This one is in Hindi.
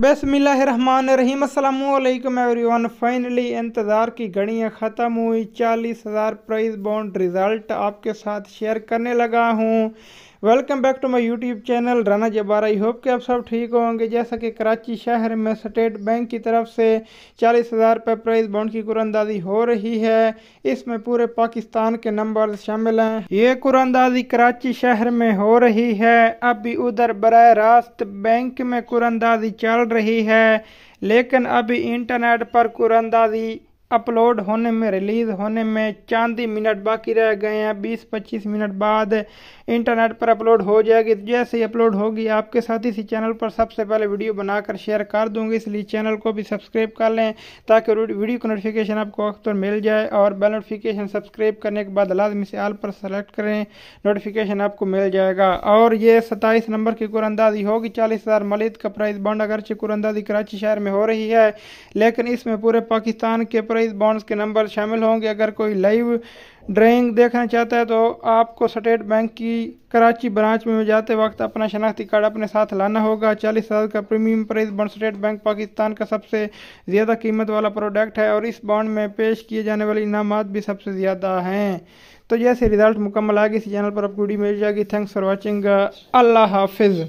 बसमिल्लाम एवरी वन फाइनली इंतज़ार की घड़ियाँ ख़त्म हुई चालीस हज़ार प्राइज़ बॉन्ड रिज़ल्ट आपके साथ शेयर करने लगा हूँ welcome back to my YouTube channel Rana जबारा आई होप कि आप सब ठीक होंगे जैसा कि कराची शहर में स्टेट बैंक की तरफ से चालीस हज़ार रुपये प्राइस बॉन्ड की कुरानदाजी हो रही है इसमें पूरे पाकिस्तान के नंबर शामिल हैं ये कुरानदाजी कराची शहर में हो रही है अब भी उधर बर रास्त बैंक में कुरानदाजी चल रही है लेकिन अभी इंटरनेट पर कुरानदाजी अपलोड होने में रिलीज़ होने में चांद ही मिनट बाकी रह गए हैं 20-25 मिनट बाद इंटरनेट पर अपलोड हो जाएगी तो जैसे ही अपलोड होगी आपके साथ इसी चैनल पर सबसे पहले वीडियो बनाकर शेयर कर दूंगी इसलिए चैनल को भी सब्सक्राइब कर लें ताकि वीडियो को नोटिफिकेशन आपको वक्त पर मिल जाए और बेल नोटिफिकेशन सब्सक्राइब करने के बाद लाजमी से आल पर सेलेक्ट करें नोटिफिकेशन आपको मिल जाएगा और ये सत्ताईस नंबर की कुरंदाजी होगी चालीस हज़ार मलिद का प्राइस बॉन्ड अगरचे कुरंदाजी कराची शहर में हो रही है लेकिन इसमें पूरे पाकिस्तान के प्राइस इस बॉन्ड्स के नंबर शामिल होंगे अगर कोई लाइव ड्राइंग देखना चाहता है तो आपको स्टेट बैंक की कराची ब्रांच में जाते वक्त अपना शनाख्ती कार्ड अपने साथ लाना होगा चालीस हज़ार का premium prize bond State Bank Pakistan का सबसे ज़्यादा कीमत वाला प्रोडक्ट है और इस बॉन्ड में पेश किए जाने वाले इनाम भी सबसे ज़्यादा हैं तो जैसे रिज़ल्ट मुकम्मल आगे इस चैनल पर आपको वीडियो मिल जाएगी थैंक्स फॉर वॉचिंग अल्लाह हाफिज़